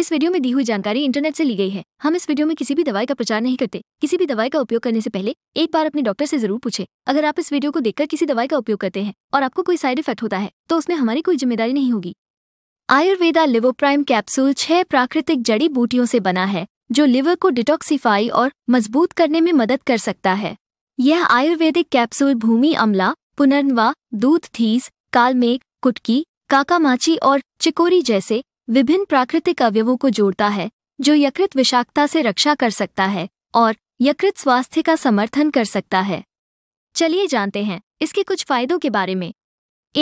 इस वीडियो में दी हुई जानकारी इंटरनेट से ली गई है हम इस वीडियो में किसी भी दवाई का प्रचार नहीं करते किसी भी दवाई का उपयोग करने से पहले एक बार अपने डॉक्टर से जरूर पूछे अगर आप इस वीडियो को देखकर किसी दवाई का उपयोग करते हैं और आपको कोई साइड इफेक्ट होता है तो उसमें हमारी कोई जिम्मेदारी नहीं होगी आयुर्वेदा लिवोप्राइम कैप्सूल छह प्राकृतिक जड़ी बूटियों से बना है जो लिवर को डिटॉक्सीफाई और मजबूत करने में मदद कर सकता है यह आयुर्वेदिक कैप्सूल भूमि अमला पुनर्वा दूध थीस कालमेघ कुटकी काकामाची और चिकोरी जैसे विभिन्न प्राकृतिक अवयवों को जोड़ता है जो यकृत विषाक्तता से रक्षा कर सकता है और यकृत स्वास्थ्य का समर्थन कर सकता है चलिए जानते हैं इसके कुछ फायदों के बारे में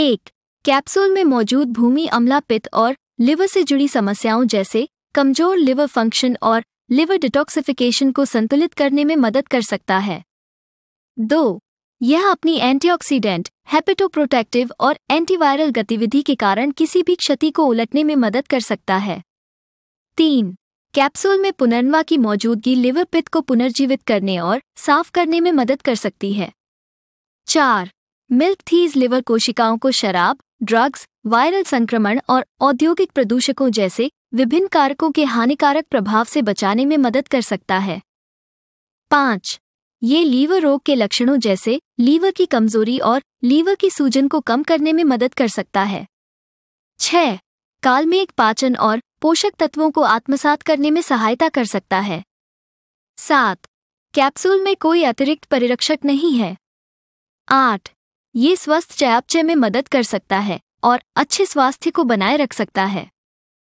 एक कैप्सूल में मौजूद भूमि अमला पित्त और लिवर से जुड़ी समस्याओं जैसे कमजोर लिवर फंक्शन और लिवर डिटॉक्सिफिकेशन को संतुलित करने में मदद कर सकता है दो यह अपनी एंटीऑक्सीडेंट हेपेटोप्रोटेक्टिव और एंटीवायरल गतिविधि के कारण किसी भी क्षति को उलटने में मदद कर सकता है तीन कैप्सूल में पुनर्वा की मौजूदगी लिवर पित्त को पुनर्जीवित करने और साफ करने में मदद कर सकती है चार मिल्क थीज लिवर कोशिकाओं को शराब ड्रग्स वायरल संक्रमण और औद्योगिक प्रदूषकों जैसे विभिन्न कारकों के हानिकारक प्रभाव से बचाने में मदद कर सकता है पाँच ये लीवर रोग के लक्षणों जैसे लीवर की कमजोरी और लीवर की सूजन को कम करने में मदद कर सकता है छह काल में एक पाचन और पोषक तत्वों को आत्मसात करने में सहायता कर सकता है सात कैप्सूल में कोई अतिरिक्त परिरक्षक नहीं है आठ ये स्वस्थ चयापचय में मदद कर सकता है और अच्छे स्वास्थ्य को बनाए रख सकता है